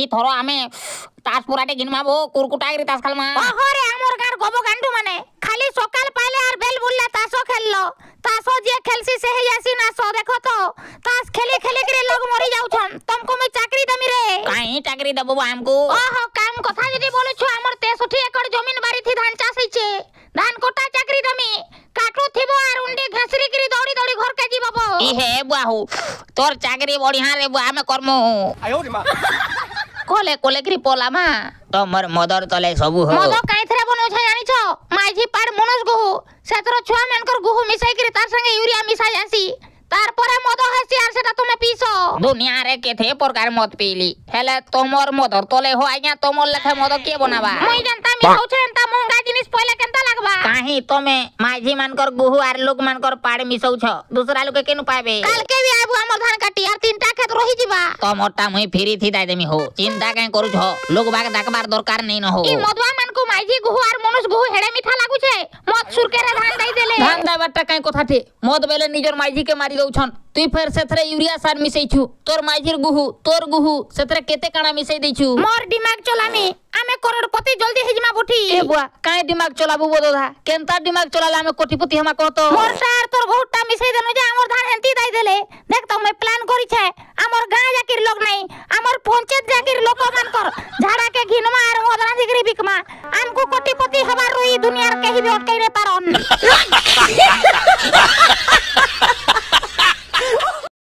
ಈ ಥರ ಆಮೆ ತಾಸ್ ಪುರಾಟೆ ಗಿನ್ಮಾಬು ಕುರ್ಕುಟಾಗಿರಿ ತಾಸ್ ಕಲ್ಮ ಓಹೋರೆ আমর গার গব গান্ডু মানে খালি সকাল পাইলে আর বেল বুল্লা তাসও খেললো তাসও যে খেলছি সে হেই আসি না সো দেখো তো তাস খেলে খেলে করে লোক মরি যাউছন তমকো মই চাকরি দেমি রে কাই চাকরি দেবো আমকু ওহো কাম কথা যদি বলছো আমার 63 একর জমিন বাড়ি থি ধান চাষ হইছে ধান কোটা চাকরি দেমি কাটু থিব আর উন্ডি ঘাসরি করে দৌড়ি দৌড়ি ঘর কে যাবো ই হে বাহু তোর চাকরি বড়িয়া রে আমি কর্ম আয়ো রে মা ଖୋଲେ କୋଲେ କିରି ପଲାମା ତମର ମଦର ତଲେ ସବୁ ହୋ ମଦ କାଇଥିରେ ବନଉଛ ଜାଣିଛ ମାଝି ପାଡ ମନୋଜ ଗୁହୁ ସେଥିର ଛୁଆ ମାନଙ୍କର ଗୁହୁ ମିଶାଇ କିରି ତାର ସାଙ୍ଗେ ୟୁରିଆ ମିଶା ଯାସି তারপরে মদ হাসি আর সেটা তুমি পিছো দুনিয়ারে কেথে প্রকার মদ পিলি হেলে তোমার মদর তলে হো আইয়া তোমার লেখে মদ কে বনাবা মই জানতা মি হউছে এন্তা মহঙ্গা জিনিস পয়লা কেনতা লাগবা কাহি তুমি মাঝি মানকর গুহু আর লোক মানকর পাড় মিশৌছ দুসরা লোকে কেন পাবে কালকে বি আইবু আমার ধান কাটিয়া ହେଇଯିବା ତମରଟା ମୁଇଁ ଫେରି ଥି ଦାଇ ଦେମି ହୋ ଚିନ୍ତା କାଇଁ କରୁଛ ଲୋକ ବାଗ ଡାକବାର ଦରକାର ନେଇ ନ ହୋ ଇ ମଦୁଆ ମାନକୁ ମାଇଜି ଗୁହୁ ଆର ମନୁଷ ଗୁହୁ ହେଡେ ମିଠା ଲାଗୁଛେ ମଦ ସୁରକେରେ ଧାନ ଦାଇ ଦେଲେ ଧାନ ଦାଇବାରଟା କାଇଁ କଥାଟେ ମଦ ବେଲେ ନିଜର ମାଇଜି କେ ମାରି ଦଉଛନ তুই ফের সেথরে ইউরিয়া সার মিশাইছু তোর মাইঝির গুহু তোর গুহু সেথরে কেতে কাণা মিশাই দেইছু মোর দিমাগ চলামি আমি করোড়পতি জলদি হেজমা বুঠি এ বুয়া কাই দিমাগ চলাবু বদধা কেনতা দিমাগ চলালে আমি কোটিপতি হেমা কত মোর সার তোর বহুত টা মিশাই দেনু যে আমর ধান হেন্তি দাই দেলে আমার পঞ্চায়েত জাগির লোক মান কর ঝাড়াকে ঘিনমা আর ওদনা জিগরি বিকমা আমকু কোটিপতি হবার রুই দুনিয়ার কেহি বি অটকাইরে পারন